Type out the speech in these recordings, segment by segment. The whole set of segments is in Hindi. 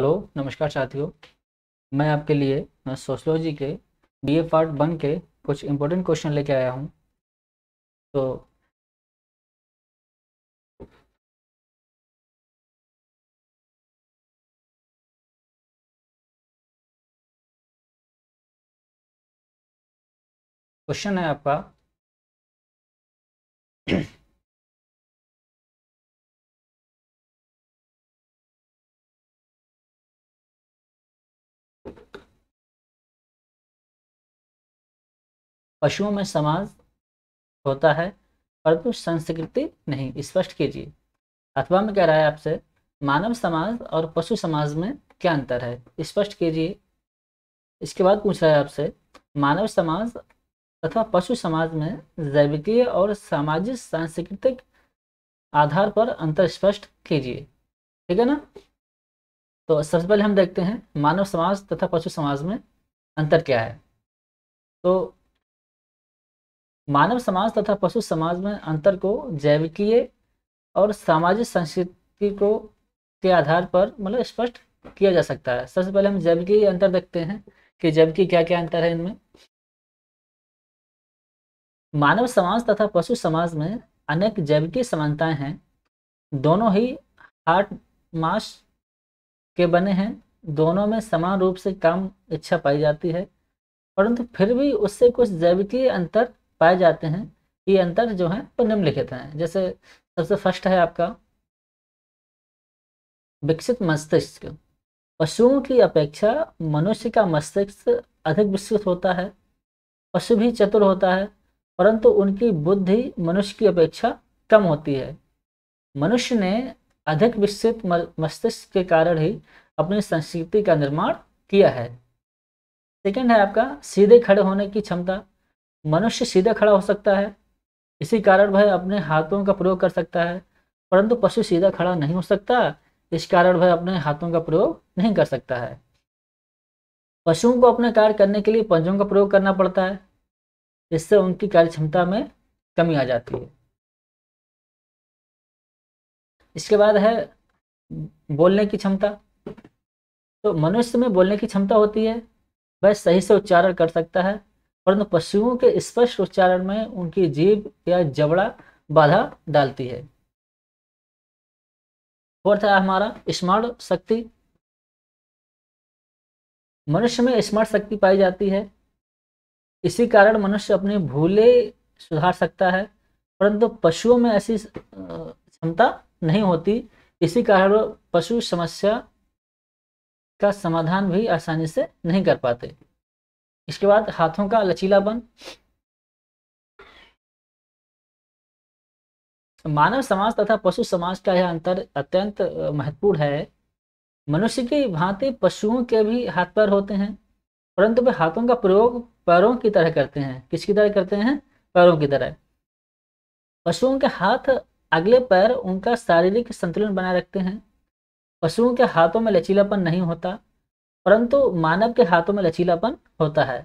हेलो नमस्कार साथियों मैं आपके लिए सोशलॉजी के बी ए पार्ट वन के कुछ इम्पोर्टेंट क्वेश्चन लेके आया हूँ तो क्वेश्चन है आपका पशुओं में समाज होता है परंतु संस्कृति नहीं स्पष्ट कीजिए अथवा में कह रहा है आपसे मानव समाज और पशु समाज में क्या अंतर है स्पष्ट कीजिए इसके बाद पूछ रहा है आपसे मानव समाज अथवा पशु समाज में जैविकीय और सामाजिक सांस्कृतिक आधार पर अंतर स्पष्ट कीजिए ठीक है ना तो सबसे पहले हम देखते हैं मानव समाज तथा पशु समाज में अंतर क्या है तो मानव समाज तथा पशु समाज में अंतर को जैविकीय और सामाजिक संस्कृति को के आधार पर मतलब स्पष्ट किया जा सकता है सबसे पहले हम जैविकीय अंतर देखते हैं कि जैविकी क्या क्या अंतर है इनमें मानव समाज तथा पशु समाज में अनेक जैविकीय समानताएं हैं दोनों ही हार्ट मास के बने हैं दोनों में समान रूप से काम इच्छा पाई जाती है परंतु फिर भी उससे कुछ जैविकीय अंतर पाए जाते हैं ये अंतर जो है वो निम्नलिखित हैं जैसे सबसे फर्स्ट है आपका विकसित मस्तिष्क पशुओं की अपेक्षा मनुष्य का मस्तिष्क अधिक विकसित होता है पशु भी चतुर होता है परंतु उनकी बुद्धि मनुष्य की अपेक्षा कम होती है मनुष्य ने अधिक विकसित मस्तिष्क के कारण ही अपनी संस्कृति का निर्माण किया है सेकंड है आपका सीधे खड़े होने की क्षमता मनुष्य सीधे खड़ा हो सकता है इसी कारण वह अपने हाथों का प्रयोग कर सकता है परंतु पशु सीधा खड़ा नहीं हो सकता इस कारण वह अपने हाथों का प्रयोग नहीं कर सकता है पशुओं को अपने कार्य करने के लिए पंजों का प्रयोग करना पड़ता है इससे उनकी कार्य क्षमता में कमी आ जाती है इसके बाद है बोलने की क्षमता तो मनुष्य में बोलने की क्षमता होती है वह सही से उच्चारण कर सकता है परंतु पशुओं के स्पष्ट उच्चारण में उनकी जीव या जबड़ा बाधा डालती है फोर्थ है हमारा स्मरण शक्ति मनुष्य में स्मरण शक्ति पाई जाती है इसी कारण मनुष्य अपनी भूले सुधार सकता है परंतु पशुओं में ऐसी क्षमता नहीं होती इसी कारण पशु समस्या का समाधान भी आसानी से नहीं कर पाते इसके बाद हाथों का लचीलापन मानव समाज तथा पशु समाज का यह अंतर अत्यंत महत्वपूर्ण है मनुष्य की भांति पशुओं के भी हाथ पैर होते हैं परंतु वे हाथों का प्रयोग पैरों की तरह करते हैं किसकी तरह करते हैं पैरों की तरह पशुओं के हाथ अगले पैर उनका शारीरिक संतुलन बनाए रखते हैं पशुओं के हाथों में लचीलापन नहीं होता परंतु मानव के हाथों में लचीलापन होता है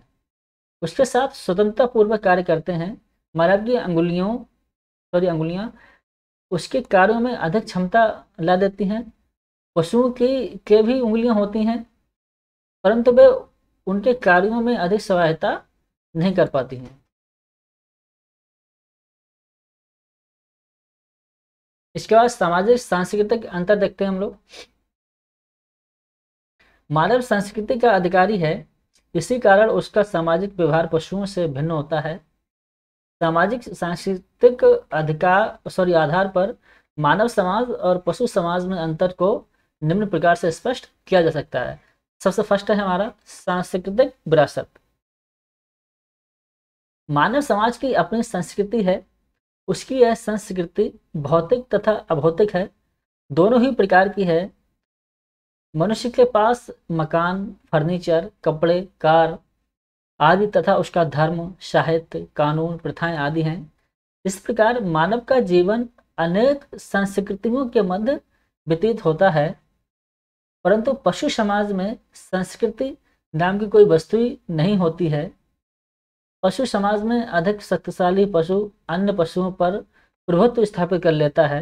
उसके साथ स्वतंत्रता पूर्वक कार्य करते हैं मानव की अंगुलियों सॉरी अंगुलियां उसके कार्यों में अधिक क्षमता ला देती हैं पशुओं की के भी उंगलियां होती हैं परंतु वे उनके कार्यों में अधिक सहायता नहीं कर पाती हैं इसके बाद सामाजिक सांस्कृतिक अंतर देखते हैं हम लोग मानव संस्कृति का अधिकारी है इसी कारण उसका सामाजिक व्यवहार पशुओं से भिन्न होता है सामाजिक सांस्कृतिक अधिकार सॉरी आधार पर मानव समाज और पशु समाज में अंतर को निम्न प्रकार से स्पष्ट किया जा सकता है सबसे फर्स्ट है हमारा सांस्कृतिक विरासत मानव समाज की अपनी संस्कृति है उसकी यह संस्कृति भौतिक तथा अभौतिक है दोनों ही प्रकार की है मनुष्य के पास मकान फर्नीचर कपड़े कार आदि तथा उसका धर्म साहित्य कानून प्रथाएं आदि हैं इस प्रकार मानव का जीवन अनेक संस्कृतियों के मध्य व्यतीत होता है परंतु पशु समाज में संस्कृति नाम की कोई वस्तु नहीं होती है पशु समाज में अधिक शक्तिशाली पशु अन्य पशुओं पर प्रभुत्व स्थापित कर लेता है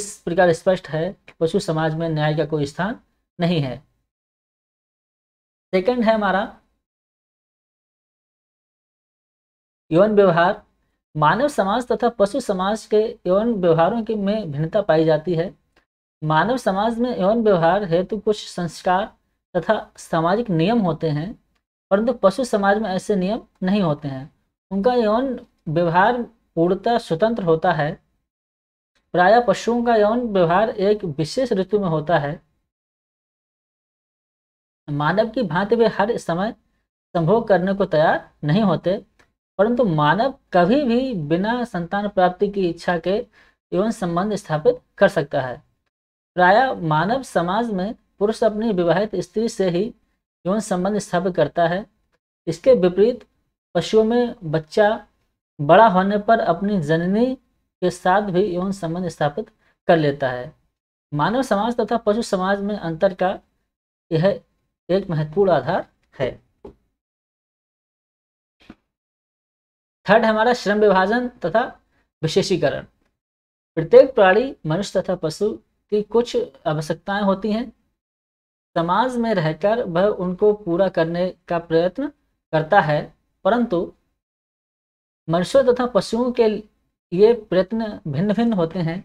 इस प्रकार स्पष्ट है कि पशु समाज में न्याय का कोई स्थान नहीं है सेकंड है हमारा यौन व्यवहार मानव समाज तथा पशु समाज के यौन व्यवहारों के में भिन्नता पाई जाती है मानव समाज में यौन व्यवहार हेतु कुछ संस्कार तथा सामाजिक नियम होते हैं परंतु पशु समाज में ऐसे नियम नहीं होते हैं उनका यौन व्यवहार पूर्णतः स्वतंत्र होता है प्राय पशुओं का यौन व्यवहार एक विशेष ऋतु में होता है मानव की भांति वे हर समय संभोग करने को तैयार नहीं होते परंतु मानव कभी भी बिना संतान प्राप्ति की इच्छा के यौन संबंध स्थापित कर सकता है प्राय मानव समाज में पुरुष अपनी विवाहित स्त्री से ही यौन संबंध स्थापित करता है इसके विपरीत पशुओं में बच्चा बड़ा होने पर अपनी जननी के साथ भी यौन संबंध स्थापित कर लेता है मानव समाज तथा पशु समाज में अंतर का यह एक महत्वपूर्ण आधार है थर्ड हमारा श्रम विभाजन तथा विशेषीकरण प्रत्येक प्राणी मनुष्य तथा पशु की कुछ आवश्यकताएं होती हैं समाज में रहकर वह उनको पूरा करने का प्रयत्न करता है परंतु मनुष्यों तथा पशुओं के ये प्रयत्न भिन्न भिन्न होते हैं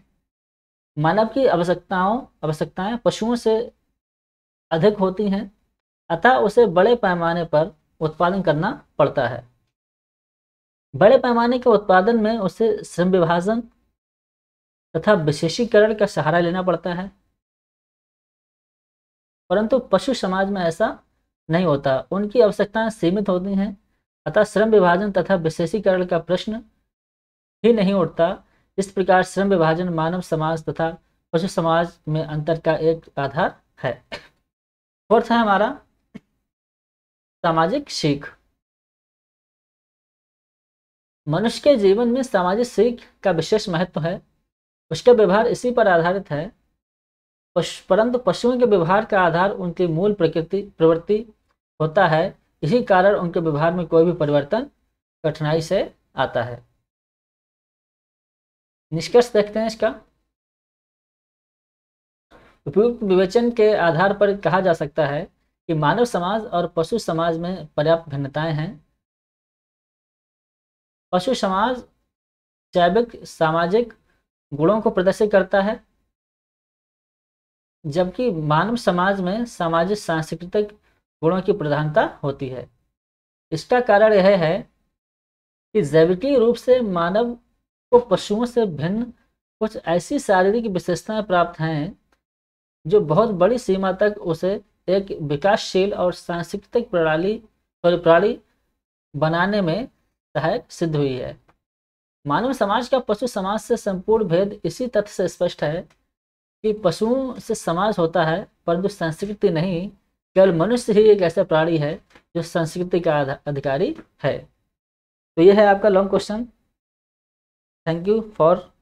मानव की आवश्यकताओं आवश्यकताएं पशुओं से अधिक होती हैं अतः उसे बड़े पैमाने पर उत्पादन करना पड़ता है बड़े पैमाने के उत्पादन में उसे संविभाजन तथा विशेषीकरण का सहारा लेना पड़ता है परंतु पशु समाज में ऐसा नहीं होता उनकी आवश्यकताएं सीमित होती हैं अतः श्रम विभाजन तथा विशेषीकरण का प्रश्न ही नहीं उठता इस प्रकार श्रम विभाजन मानव समाज तथा पशु समाज में अंतर का एक आधार है फोर्थ है हमारा सामाजिक सीख मनुष्य के जीवन में सामाजिक सीख का विशेष महत्व है उसका व्यवहार इसी पर आधारित है परंतु पशुओं के व्यवहार का आधार उनकी मूल प्रकृति प्रवृत्ति होता है इसी कारण उनके व्यवहार में कोई भी परिवर्तन कठिनाई से आता है निष्कर्ष देखते हैं इसका उपयुक्त विवेचन के आधार पर कहा जा सकता है कि मानव समाज और पशु समाज में पर्याप्त भिन्नताएं हैं पशु समाज जैविक सामाजिक गुणों को प्रदर्शित करता है जबकि मानव समाज में सामाजिक सांस्कृतिक गुणों की प्रधानता होती है इसका कारण यह है कि जैविकी रूप से मानव को पशुओं से भिन्न कुछ ऐसी शारीरिक विशेषताएं प्राप्त हैं जो बहुत बड़ी सीमा तक उसे एक विकासशील और सांस्कृतिक प्रणाली परिप्राणी बनाने में सहायक सिद्ध हुई है मानव समाज का पशु समाज से संपूर्ण भेद इसी तथ्य से स्पष्ट है कि पशुओं से समाज होता है परंतु संस्कृति नहीं केवल मनुष्य ही एक ऐसा प्राणी है जो संस्कृति का अधिकारी है तो यह है आपका long question thank you for